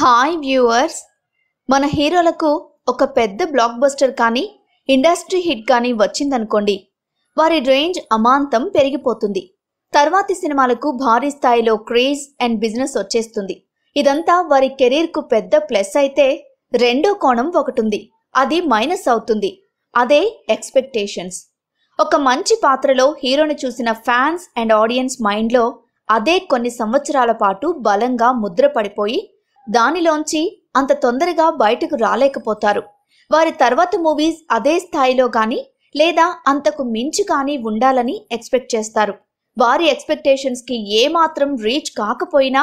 hi viewers మన హీరోలకు ఒక పెద్ద బ్లాక్ బస్టర్ కానీ ఇండస్ట్రీ హిట్ కానీ వచ్చిందనుకోండి వారి రేంజ్ అమాంతం పెరిగిపోతుంది తర్వాతి సినిమాలకు భారీ స్థాయిలో క్రేజ్ అండ్ బిజినెస్ వచ్చేస్తుంది ఇదంతా వారి కెరీర్కు పెద్ద ప్లస్ అయితే రెండో కోణం ఒకటుంది అది మైనస్ అవుతుంది అదే ఎక్స్పెక్టేషన్స్ ఒక మంచి పాత్రలో హీరోను చూసిన ఫ్యాన్స్ అండ్ ఆడియన్స్ మైండ్లో అదే కొన్ని సంవత్సరాల పాటు బలంగా ముద్రపడిపోయి దానిలోంచి అంత తొందరగా బయటకు రాలేకపోతారు వారి తర్వాత మూవీస్ అదే స్థాయిలో కానీ లేదా అంతకు మించి కానీ ఉండాలని ఎక్స్పెక్ట్ చేస్తారు వారి ఎక్స్పెక్టేషన్స్కి ఏమాత్రం రీచ్ కాకపోయినా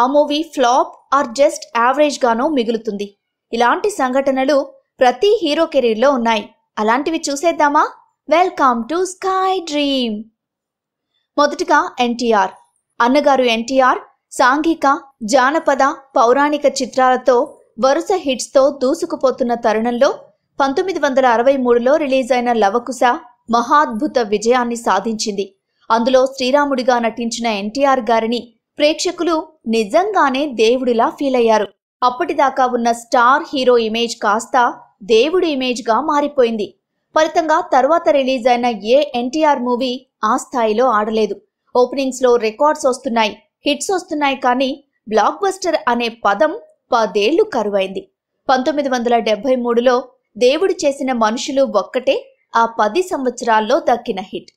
ఆ మూవీ ఫ్లాప్ ఆర్ జస్ట్ యావరేజ్గానో మిగులుతుంది ఇలాంటి సంఘటనలు ప్రతి హీరో కెరీర్లో ఉన్నాయి అలాంటివి చూసేద్దామా వెల్కమ్ టు స్కై డ్రీమ్ మొదటగా ఎన్టీఆర్ అన్నగారు ఎన్టీఆర్ సాంఘిక జానపద పౌరాణిక చిత్రాలతో వరుస హిట్స్తో దూసుకుపోతున్న తరుణంలో పంతొమ్మిది వందల అరవై మూడులో రిలీజ్ అయిన లవకుశ మహాద్భుత విజయాన్ని సాధించింది అందులో శ్రీరాముడిగా నటించిన ఎన్టీఆర్ గారిని ప్రేక్షకులు నిజంగానే దేవుడిలా ఫీల్ అయ్యారు అప్పటిదాకా ఉన్న స్టార్ హీరో ఇమేజ్ కాస్త దేవుడి ఇమేజ్గా మారిపోయింది ఫలితంగా తర్వాత రిలీజ్ అయిన ఏ ఎన్టీఆర్ మూవీ ఆ స్థాయిలో ఆడలేదు ఓపెనింగ్స్లో రికార్డ్స్ వస్తున్నాయి హిట్స్ వస్తున్నాయి కానీ బ్లాక్ బస్టర్ అనే పదం పదేళ్లు కరువైంది పంతొమ్మిది వందల డెబ్బై మూడులో దేవుడు చేసిన మనుషులు ఒక్కటే ఆ పది సంవత్సరాల్లో దక్కిన హిట్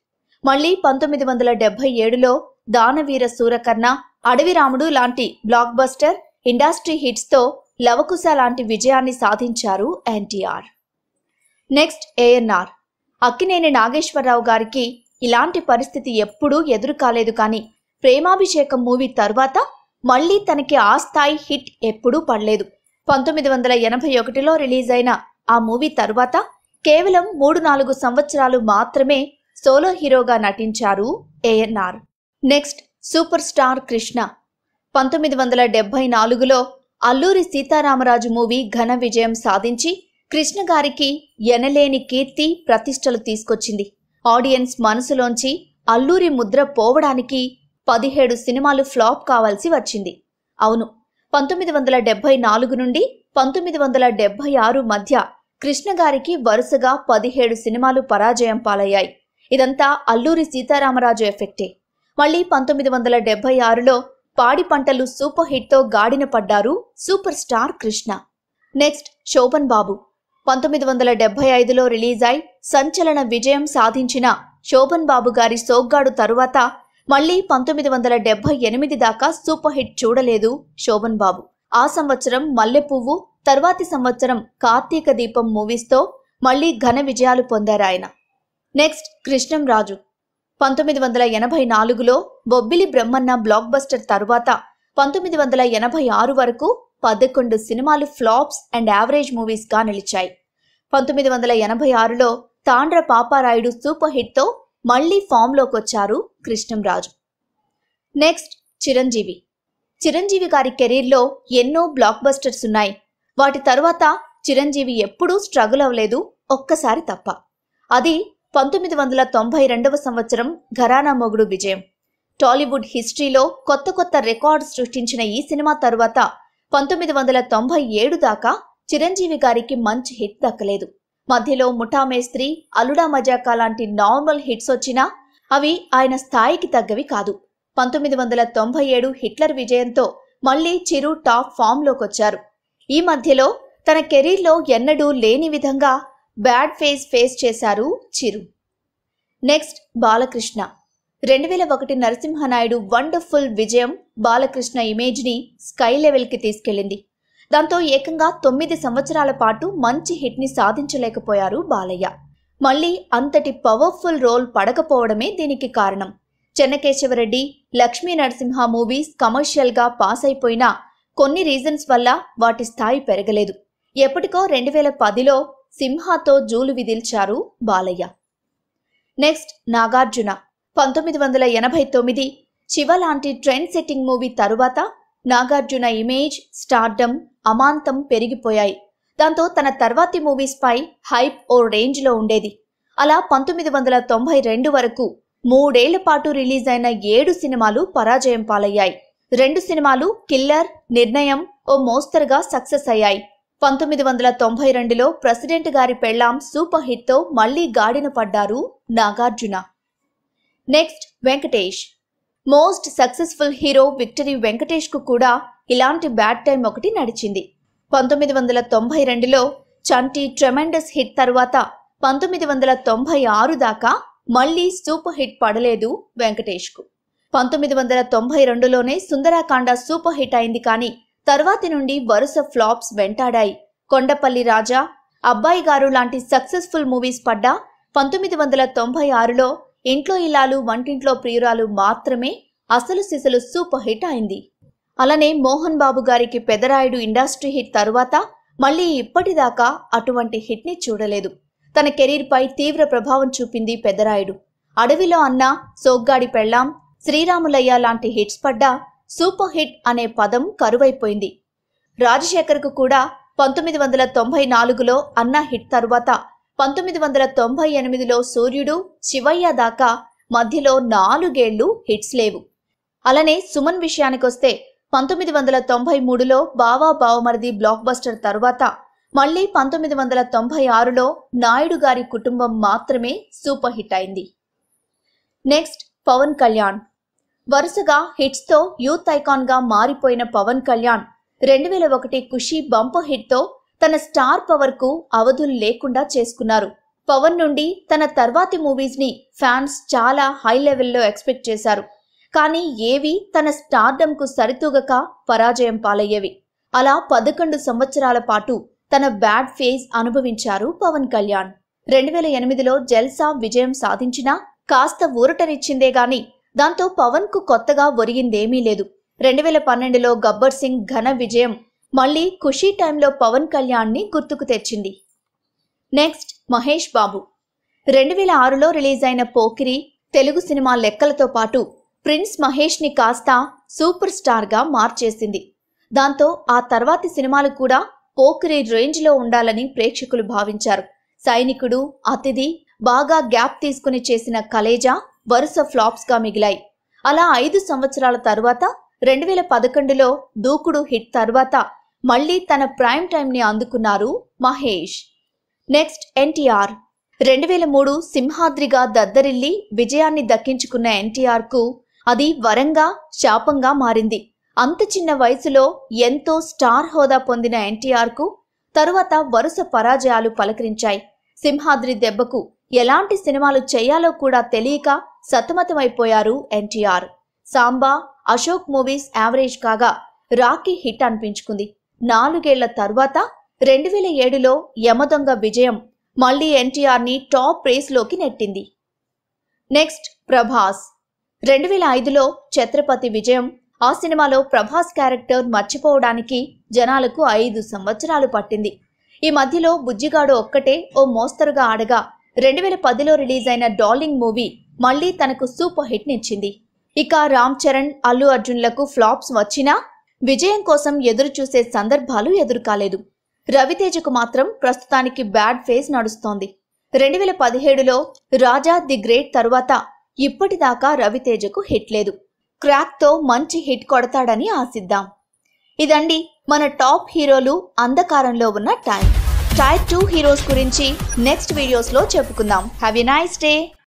మళ్ళీ పంతొమ్మిది వందల డెబ్బై ఏడులో దానవీర సూరకర్ణ అడవిరాముడు లాంటి బ్లాక్ బస్టర్ ఇండస్ట్రీ హిట్స్తో లవకుశ లాంటి విజయాన్ని సాధించారు ఎన్టీఆర్ నెక్స్ట్ ఏఎన్ఆర్ అక్కినేని నాగేశ్వరరావు గారికి ఇలాంటి పరిస్థితి ఎప్పుడూ ఎదురు కాలేదు కానీ ప్రేమాభిషేకం మూవీ తర్వాత మళ్లీ తనకి ఆ స్థాయి హిట్ ఎప్పుడూ పడలేదు పంతొమ్మిది వందల ఎనభై ఒకటిలో రిలీజ్ అయిన ఆ మూవీ తరువాత కేవలం మూడు నాలుగు సంవత్సరాలు మాత్రమే సోలో హీరోగా నటించారు ANR next super star Krishna పంతొమ్మిది వందల డెబ్బై నాలుగులో అల్లూరి సీతారామరాజు మూవీ ఘన విజయం సాధించి కృష్ణ గారికి ఎనలేని కీర్తి ప్రతిష్టలు తీసుకొచ్చింది ఆడియన్స్ మనసులోంచి అల్లూరి ముద్ర పోవడానికి పదిహేడు సినిమాలు ఫ్లాప్ కావాల్సి వచ్చింది అవును పంతొమ్మిది వందల డెబ్బై నాలుగు నుండి పంతొమ్మిది వందల డెబ్బై ఆరు మధ్య కృష్ణ గారికి వరుసగా పదిహేడు సినిమాలు పరాజయం పాలయ్యాయి ఇదంతా అల్లూరి సీతారామరాజు ఎఫెక్టే మళ్ళీ పంతొమ్మిది వందల డెబ్బై ఆరులో పాడి పంటలు సూపర్ హిట్తో గాడిన పడ్డారు super star Krishna next Sobhan Babu పంతొమ్మిది వందల డెబ్బై ఐదులో రిలీజ్ అయి సంచలన విజయం సాధించిన శోభన్ బాబు గారి సోగ్గాడు తరువాత మళ్లీ పంతొమ్మిది వందల డెబ్బై ఎనిమిది దాకా సూపర్ హిట్ చూడలేదు శోభన్ బాబు ఆ సంవత్సరం మల్లెపువ్వు తర్వాతి సంవత్సరం కార్తీక దీపం మూవీస్తో మళ్లీ ఘన విజయాలు పొందారాయన నెక్స్ట్ కృష్ణం రాజు పంతొమ్మిది వందల ఎనభై నాలుగులో బొబ్బిలి బ్రహ్మన్న బ్లాక్ బస్టర్ తరువాత పంతొమ్మిది వందల ఎనభై ఆరు వరకు పదకొండు సినిమాలు ఫ్లాప్స్ అండ్ యావరేజ్ మూవీస్గా నిలిచాయి పంతొమ్మిది వందల ఎనభై ఆరులో తాండ్ర పాపారాయుడు సూపర్ హిట్తో మళ్లీ ఫామ్లోకి వచ్చారు కృష్ణంరాజు నెక్స్ట్ చిరంజీవి చిరంజీవి గారి కెరీర్లో ఎన్నో బ్లాక్ బస్టర్స్ ఉన్నాయి వాటి తర్వాత చిరంజీవి ఎప్పుడూ స్ట్రగుల్ అవ్వలేదు ఒక్కసారి తప్ప అది పంతొమ్మిది వందల తొంభై రెండవ సంవత్సరం ఘరానా మొగుడు విజయం టాలీవుడ్ హిస్టరీలో కొత్త కొత్త రికార్డ్ సృష్టించిన ఈ సినిమా తరువాత పంతొమ్మిది వందల తొంభై ఏడు దాకా చిరంజీవి గారికి మంచి హిట్ దక్కలేదు మధ్యలో ముఠామేస్త్రి అలుడా మజాకా లాంటి నార్మల్ హిట్స్ వచ్చినా అవి ఆయన స్థాయికి తగ్గవి కాదు పంతొమ్మిది వందల తొంభై ఏడు హిట్లర్ విజయంతో మళ్లీ చిరు టాప్ లోకొచ్చారు ఈ మధ్యలో తన కెరీర్లో ఎన్నడూ లేని విధంగా బ్యాడ్ ఫేస్ ఫేస్ చేశారు చిరు నెక్స్ట్ బాలకృష్ణ రెండు వేల ఒకటి నరసింహనాయుడు వండర్ఫుల్ విజయం బాలకృష్ణ ఇమేజ్ని స్కై లెవెల్కి తీసుకెళ్లింది దాంతో ఏకంగా తొమ్మిది సంవత్సరాల పాటు మంచి హిట్ని సాధించలేకపోయారు బాలయ్య మళ్ళీ అంతటి పవర్ఫుల్ రోల్ పడకపోవడమే దీనికి కారణం చెన్నకేశవరెడ్డి లక్ష్మీ నరసింహ మూవీస్ కమర్షియల్గా పాస్ అయిపోయినా కొన్ని రీజన్స్ వల్ల వాటి స్థాయి పెరగలేదు ఎప్పటికో రెండు వేల పదిలో సింహాతో జూలు విధిల్చారు బాలయ్య నెక్స్ట్ నాగార్జున పంతొమ్మిది వందల ఎనభై తొమ్మిది శివ లాంటి ట్రెండ్ సెట్టింగ్ మూవీ తరువాత నాగార్జున ఇమేజ్ స్టార్డమ్ అమాంతం పెరిగిపోయాయి దాంతో తన తర్వాతి మూవీస్పై హైప్ ఓ రేంజ్లో ఉండేది అలా పంతొమ్మిది వందల తొంభై రెండు వరకు మూడేళ్ల పాటు రిలీజ్ అయిన ఏడు సినిమాలు పరాజయం పాలయ్యాయి రెండు సినిమాలు కిల్లర్ నిర్ణయం ఓ మోస్తరుగా సక్సెస్ అయ్యాయి పంతొమ్మిది వందల తొంభై రెండులో ప్రెసిడెంట్ గారి పెళ్లాం సూపర్ హిట్తో మళ్లీ గాడిన పడ్డారు Nagarjuna next Venkatesh most successful hero victory Venkatesh కు కూడా ఇలాంటి బ్యాడ్ టైం ఒకటి నడిచింది పంతొమ్మిది వందల తొంభై రెండులో చంటి ట్రెమెండస్ హిట్ తర్వాత పంతొమ్మిది వందల తొంభై ఆరు దాకా మళ్లీ సూపర్ హిట్ పడలేదు వెంకటేష్కు పంతొమ్మిది వందల తొంభై రెండులోనే సుందరాకాండ సూపర్ హిట్ అయింది కానీ తర్వాతి నుండి వరుస ఫ్లాప్స్ వెంటాడాయి కొండపల్లి రాజా అబ్బాయి గారు లాంటి సక్సెస్ఫుల్ మూవీస్ పడ్డా పంతొమ్మిది వందల తొంభై ఆరులో ఇంట్లో ఇలాలు వంటింట్లో ప్రియురాలు మాత్రమే అసలు సిసలు సూపర్ హిట్ అయింది అలానే మోహన్ బాబు గారికి పెదరాయుడు ఇండస్ట్రీ హిట్ తరువాత మళ్ళీ ఇప్పటిదాకా అటువంటి హిట్ని చూడలేదు తన కెరీర్పై తీవ్ర ప్రభావం చూపింది పెదరాయుడు అడవిలో అన్న సోగ్గాడి పెళ్ళాం శ్రీరాములయ్య లాంటి హిట్స్ పడ్డా సూపర్ హిట్ అనే పదం కరువైపోయింది రాజశేఖర్కు కూడా పంతొమ్మిది వందల తొంభై నాలుగులో అన్న హిట్ తరువాత పంతొమ్మిది వందల తొంభై ఎనిమిదిలో సూర్యుడు శివయ్య దాకా మధ్యలో నాలుగేళ్లు హిట్స్ లేవు అలానే సుమన్ విషయానికొస్తే పంతొమ్మిది వందల తొంభై మూడులో బావా బావమరిది బ్లాక్ బస్టర్ తర్వాత మళ్లీ పంతొమ్మిది వందల తొంభై ఆరులో నాయుడు గారి కుటుంబం మాత్రమే సూపర్ హిట్ అయింది నెక్స్ట్ పవన్ కళ్యాణ్ వరుసగా హిట్స్తో యూత్ ఐకాన్గా మారిపోయిన పవన్ కళ్యాణ్ రెండు వేల ఒకటి ఖుషీ బంప హిట్తో తన స్టార్ పవర్కు అవధులు లేకుండా చేసుకున్నారు పవన్ నుండి తన తర్వాతి మూవీస్ని ఫ్యాన్స్ చాలా హై లెవెల్లో ఎక్స్పెక్ట్ చేశారు కానీ ఏవి తన కు సరితూగక పరాజయం పాలయ్యేవి అలా పదకొండు సంవత్సరాల పాటు తన బ్యాడ్ ఫేజ్ అనుభవించారు పవన్ కళ్యాణ్ రెండు వేల ఎనిమిదిలో జల్సా విజయం సాధించినా కాస్త ఊరటనిచ్చిందే గాని దాంతో పవన్ కు కొత్తగా ఒరిగిందేమీ లేదు రెండు వేల పన్నెండులో గబ్బర్ సింగ్ ఘన విజయం మళ్ళీ ఖుషీ టైంలో పవన్ కళ్యాణ్ని గుర్తుకు తెచ్చింది నెక్స్ట్ మహేష్ బాబు రెండు వేల ఆరులో రిలీజ్ అయిన పోకిరి తెలుగు సినిమా లెక్కలతో పాటు ప్రిన్స్ మహేష్ని కాస్త సూపర్ స్టార్గా మార్చేసింది దాంతో ఆ తర్వాతి సినిమాలు కూడా పోకిరి రేంజ్లో ఉండాలని ప్రేక్షకులు భావించారు సైనికుడు అతిథి బాగా గ్యాప్ తీసుకుని చేసిన కలేజా వరుస ఫ్లాప్స్గా మిగిలాయి అలా ఐదు సంవత్సరాల తరువాత రెండు వేల పదకొండులో దూకుడు హిట్ తర్వాత మళ్లీ తన ప్రైమ్ ని అందుకున్నారు మహేష్ నెక్స్ట్ ఎన్టీఆర్ రెండు వేల మూడు సింహాద్రిగా దద్దరిల్లి విజయాన్ని దక్కించుకున్న ఎన్టీఆర్కు అది వరంగా శాపంగా మారింది అంత చిన్న వయసులో ఎంతో స్టార్ హోదా పొందిన ఎన్టీఆర్కు తరువాత వరుస పరాజయాలు పలకరించాయి సింహాద్రి దెబ్బకు ఎలాంటి సినిమాలు చేయాలో కూడా తెలియక సతమతమైపోయారు ఎన్టీఆర్ సాంబా అశోక్ మూవీస్ యావరేజ్ కాగా రాకీ హిట్ అనిపించుకుంది నాలుగేళ్ల తర్వాత రెండు వేల ఏడులో యమదొంగ విజయం మళ్లీ ఎన్టీఆర్ని టాప్ రేస్లోకి నెట్టింది నెక్స్ట్ ప్రభాస్ రెండు వేల ఐదులో ఛత్రపతి విజయం ఆ సినిమాలో ప్రభాస్ క్యారెక్టర్ మర్చిపోవడానికి జనాలకు ఐదు సంవత్సరాలు పట్టింది ఈ మధ్యలో బుజ్జిగాడు ఒక్కటే ఓ మోస్తరుగా ఆడగా రెండు వేల పదిలో రిలీజ్ అయిన డార్లింగ్ మూవీ మళ్లీ తనకు సూపర్ హిట్ నిచ్చింది ఇక రామ్ చరణ్ అల్లు అర్జున్లకు ఫ్లాప్స్ వచ్చినా విజయం కోసం ఎదురుచూసే సందర్భాలు ఎదురుకాలేదు రవితేజకు మాత్రం ప్రస్తుతానికి బ్యాడ్ ఫేజ్ నడుస్తోంది రెండు వేల పదిహేడులో రాజా ది గ్రేట్ తరువాత ఇప్పటిదాకా రవితేజకు హిట్ లేదు క్రాక్తో మంచి హిట్ కొడతాడని ఆశిద్దాం ఇదండి మన టాప్ హీరోలు అంధకారంలో ఉన్న టైం టైర్ టూ హీరోస్ గురించి నెక్స్ట్ వీడియోస్లో చెప్పుకుందాం హ్యావ్ ఎ నైస్ డే